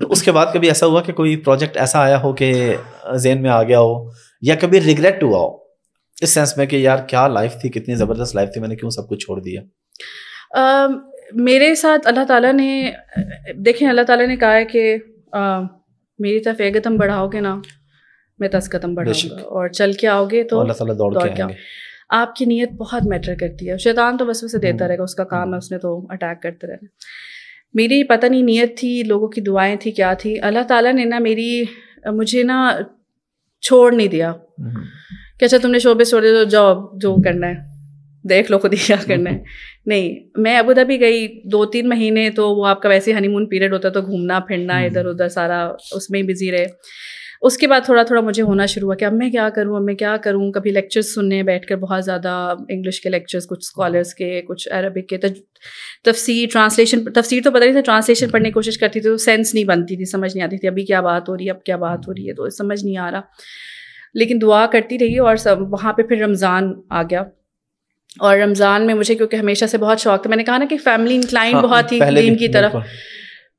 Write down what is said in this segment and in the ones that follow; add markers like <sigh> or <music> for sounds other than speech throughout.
तो उसके बाद कभी ऐसा हुआ कि कोई प्रोजेक्ट ऐसा आया हो कि जेन में आ गया हो या कभी रिग्रेट हुआ हो इस सेंस में कि यार क्या लाइफ थी कितनी ज़बरदस्त लाइफ थी मैंने क्यों सब कुछ छोड़ दिया आ, मेरे साथ अल्लाह ताला ने देखें अल्लाह ताला ने कहा है कि आ, मेरी तरफ एक कदम बढ़ाओगे ना मैं दस कदम बढ़ाऊंगा और चल के आओगे तो अल्लाह ताला दौड़, दौड़ के आएंगे आपकी नीयत बहुत मैटर करती है शैतान तो बस वैसे देता हम्म। रहेगा उसका काम है हम्म। उसने तो अटैक करते रहना मेरी पता नहीं नीयत थी लोगों की दुआएं थी क्या थी अल्लाह ताला ने ना मेरी मुझे ना छोड़ नहीं दिया हम्म। कि अच्छा तुमने शोबे छोड़ दो जॉब जो करना है देख लो खुद ही क्या करना है <laughs> नहीं मैं अबू धाबी गई दो तीन महीने तो वो आपका वैसे हनीमून पीरियड होता तो घूमना फिरना हम्म। इधर उधर सारा उसमें ही बिजी रहे उसके बाद थोड़ा थोड़ा मुझे होना शुरू हुआ कि अब मैं क्या करूँ अब मैं क्या करूँ कभी लेक्चर्स सुनने बैठकर बहुत ज़्यादा इंग्लिश के लेक्चर्स कुछ स्कॉलर्स के कुछ अरबिक के तो तफसीर ट्रांसलेशन तफसीर तो पता नहीं था ट्रांसलेशन पढ़ने की कोशिश करती थी तो सेंस नहीं बनती थी समझ नहीं आती थी अभी क्या बात हो रही है अब क्या बात हो रही है तो समझ नहीं आ रहा लेकिन दुआ करती रही और सब वहाँ पर फिर रमज़ान आ गया और रमज़ान में मुझे क्योंकि हमेशा से बहुत शौक था मैंने कहा ना कि फैमिली इंक्लाइन हाँ, बहुत ही दीन की तरफ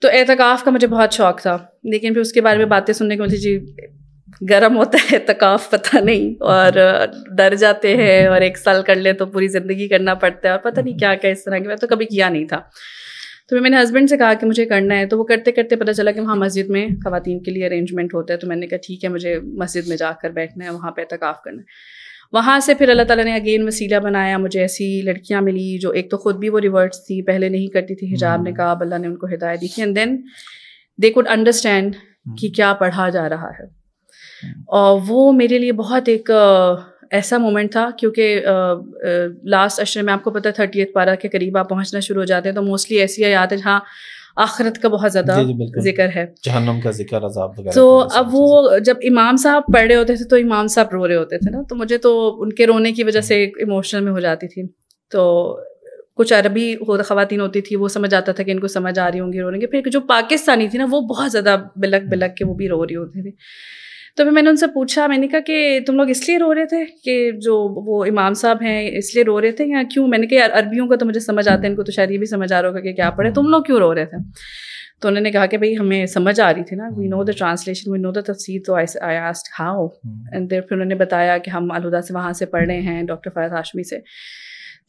तो एहतकाफ़ का मुझे बहुत शौक था लेकिन फिर उसके बारे में बातें सुनने के मुझे जी गर्म होता है एहतकाफ़ पता नहीं और डर जाते हैं और एक साल कर ले तो पूरी ज़िंदगी करना पड़ता है और पता नहीं क्या क्या इस तरह की मैं तो कभी किया नहीं था तो फिर मैंने हस्बैंड से कहा कि मुझे करना है तो वो करते करते पता चला कि वहाँ मस्जिद में खातन के लिए अरेंजमेंट होता है तो मैंने कहा ठीक है मुझे मस्जिद में जाकर बैठना है वहाँ पर एहतकाफ़ करना है वहाँ से फिर अल्लाह ताला ने अगेन वसीला बनाया मुझे ऐसी लड़कियाँ मिली जो एक तो ख़ुद भी वो रिवर्ट्स थी पहले नहीं करती थी हिजाब हम्म। ने कहा अल्लाह ने उनको हिदायत दी थी and then they could understand कि क्या पढ़ा जा रहा है हम्म। और वो मेरे लिए बहुत एक ऐसा मोमेंट था क्योंकि लास्ट अशर में आपको पता थर्टी एथ पारा के करीब आप पहुँचना शुरू हो जाते हैं तो मोस्टली ऐसी याद है जहाँ आखरत का बहुत ज़्यादा जिक्र है जहन्नम का जिक्र तो अब वो जब इमाम साहब पढ़ रहे होते थे तो इमाम साहब रो रहे होते थे ना तो मुझे तो उनके रोने की वजह से इमोशनल में हो जाती थी तो कुछ अरबी हो खातन होती थी वो समझ आता था कि इनको समझ आ रही होंगी रो रही फिर जो पाकिस्तानी थी ना वो बहुत ज़्यादा बिलक बिलक के वो भी रो रही होती थी तो फिर मैंने उनसे पूछा मैंने कहा कि तुम लोग इसलिए रो रहे थे कि जो वो इमाम साहब हैं इसलिए रो रहे थे या क्यों मैंने कहा यार अरबियों का तो मुझे समझ आता है इनको तो शायद ये भी समझ आ रहा होगा कि क्या पढ़े तुम लोग क्यों रो रहे थे तो उन्होंने कहा कि भाई हमें समझ आ रही थी ना we know the translation we know the तफसीर तो आई आस्ट हाउ एंड फिर उन्होंने बताया कि हम अलहुदा से वहाँ से पढ़ रहे हैं डॉक्टर फैज हाशमी से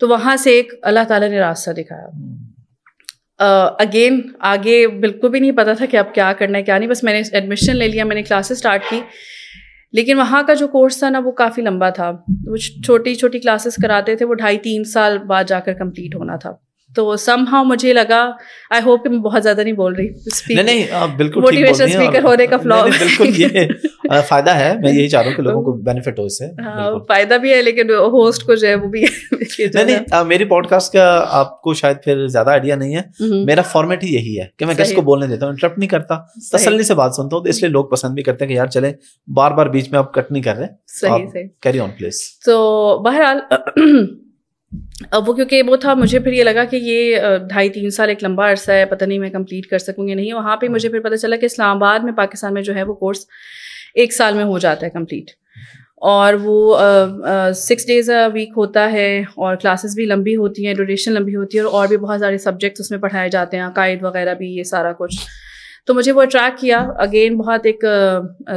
तो वहाँ से एक अल्लाह ताला ने रास्ता दिखाया hmm. अगेन uh, आगे बिल्कुल भी नहीं पता था कि अब क्या करना है क्या नहीं बस मैंने एडमिशन ले लिया मैंने क्लासेस स्टार्ट की लेकिन वहाँ का जो कोर्स था ना वो काफ़ी लंबा था वो छोटी छोटी क्लासेस कराते थे वो ढाई तीन साल बाद जाकर कंप्लीट होना था तो सम हाउ मुझे लगा आई होप मैं बहुत ज्यादा नहीं बोल रही नहीं नहीं आप बिल्कुल मोटिवेशन स्पीकर होने का फ्लॉ बिल्कुल ये <laughs> फायदा है मैं यही चाह रहा हूँ कि लोगों को बेनिफिट हो इससे हाँ, फायदा भी है लेकिन होस्ट को जो है वो भी <laughs> नहीं नहीं आ, मेरी पॉडकास्ट का आपको शायद फिर ज्यादा आइडिया नहीं है हम्म हम्म। मेरा फॉर्मेट ही यही है कि मैं किसको बोलने देता हूँ इंटरप्ट नहीं करता तसल्ली से बात सुनता हूँ तो इसलिए लोग पसंद भी करते हैं कि यार चले बार बार बीच में आप कट नहीं कर रहे कैरी ऑन प्लीज तो बहरहाल <clears throat> <clears throat> हाँ। अब वो क्योंकि वो था मुझे फिर ये लगा कि ये ढाई तीन साल एक लंबा अरसा है पता नहीं मैं कंप्लीट कर सकूँगी नहीं वहाँ पे मुझे फिर पता चला कि इस्लामाबाद में पाकिस्तान में जो है वो कोर्स एक साल में हो जाता है कंप्लीट और वो सिक्स डेज़ अ वीक होता है और क्लासेस भी लंबी होती हैं ड्यूरेशन लंबी होती है और और भी बहुत सारे सब्जेक्ट्स उसमें पढ़ाए जाते हैं अकायद वगैरह भी ये सारा कुछ तो मुझे वो अट्रैक्ट किया अगेन बहुत एक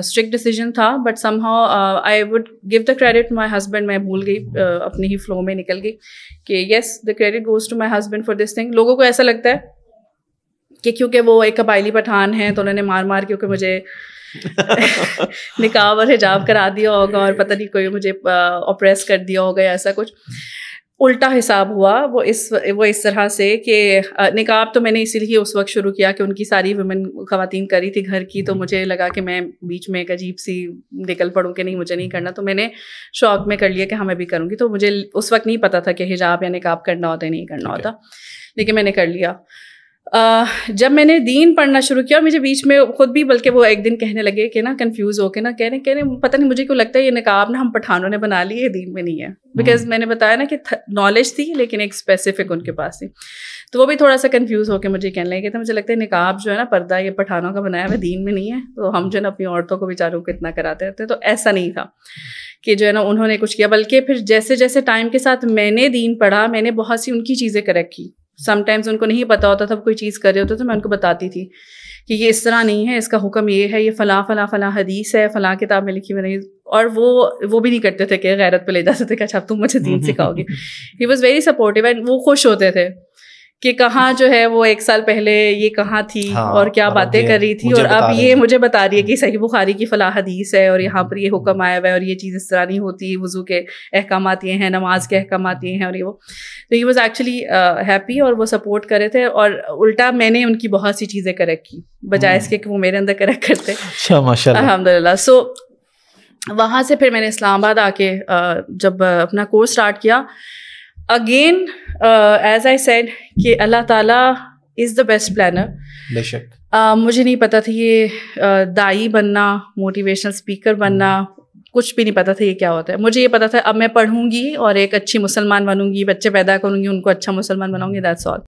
स्ट्रिक्ट डिसीजन था but somehow I would give the credit my husband मैं भूल गई uh, अपने ही फ्लो में निकल गई कि yes the credit goes to my husband for this thing लोगों को ऐसा लगता है कि क्योंकि वो एक कबायली पठान है तो उन्होंने मार मार क्योंकि मुझे <laughs> निकाह और हिजाब करा दिया होगा और पता नहीं कोई मुझे ऑप्रेस कर दिया होगा या ऐसा कुछ उल्टा हिसाब हुआ वो इस वो इस तरह से कि निकाब तो मैंने इसीलिए उस वक्त शुरू किया कि उनकी सारी वुमेन खातन करी थी घर की तो हम्म। मुझे लगा कि मैं बीच में एक अजीब सी निकल पड़ूँ कि नहीं मुझे नहीं करना तो मैंने शौक में कर लिया कि हाँ मैं भी करूँगी तो मुझे उस वक्त नहीं पता था कि हिजाब या निकाब करना होता है नहीं करना होता लेकिन मैंने कर लिया जब मैंने दीन पढ़ना शुरू किया और मुझे बीच में खुद भी बल्कि वो एक दिन कहने लगे कि ना कंफ्यूज होकर ना कह रहे कह रहे पता नहीं मुझे क्यों लगता है ये नकाब ना हम पठानों ने बना ली है दीन में नहीं है बिकॉज हम्म। मैंने बताया ना कि नॉलेज थी लेकिन एक स्पेसिफिक उनके पास थी तो वो भी थोड़ा सा कंफ्यूज होकर मुझे कहने लगे कहते मुझे लगता है निकाब जो है ना पर्दा ये पठानों का बनाया हुआ दीन में नहीं है तो हम जो है ना अपनी औरतों को बेचारों को इतना कराते रहते तो ऐसा नहीं था कि जो है ना उन्होंने कुछ किया बल्कि फिर जैसे जैसे टाइम के साथ मैंने दीन पढ़ा मैंने बहुत सी उनकी चीज़ें करेक्ट की समटाइम्स उनको नहीं पता होता था कोई चीज़ कर रहे होते तो मैं उनको बताती थी कि ये इस तरह नहीं है इसका हुक्म ये है ये फ़लाँ फ़लाँ फ़लाँ हदीस है फ़लाँ किताब में लिखी हुई नहीं और वो वो भी नहीं करते थे कि गैरत पे ले जाते थे अच्छा तुम मुझे दीन सिखाओगे he was very supportive and वो खुश होते थे कि कहाँ जो है वो एक साल पहले ये कहाँ थी हाँ, और क्या बातें कर रही थी और अब ये मुझे बता रही है कि सही बुखारी की फलाह हदीस है और यहाँ हम्म। पर ये हुक्म आया हुआ है और ये चीज़ इस तरह नहीं होती वज़ू के अहकाम ये हैं नमाज के अहकाम ये हैं और ये वो तो ये वॉज़ एक्चुअली हैप्पी और वो सपोर्ट करे थे और उल्टा मैंने उनकी बहुत सी चीज़ें करेक्ट की बजाय हम्म। इसके कि वो मेरे अंदर करेक्ट करते अच्छा, अलहमदिल्ला सो वहाँ से फिर मैंने इस्लामाबाद आके uh, जब uh, अपना कोर्स स्टार्ट किया अगेन एज आई सेड कि Allah Taala is the best planner बेशक uh, मुझे नहीं पता था ये uh, दाई बनना मोटिवेशनल स्पीकर बनना कुछ भी नहीं पता था ये क्या होता है मुझे ये पता था अब मैं पढ़ूंगी और एक अच्छी मुसलमान बनूंगी बच्चे पैदा करूंगी उनको अच्छा मुसलमान बनाऊंगी दैट्स ऑल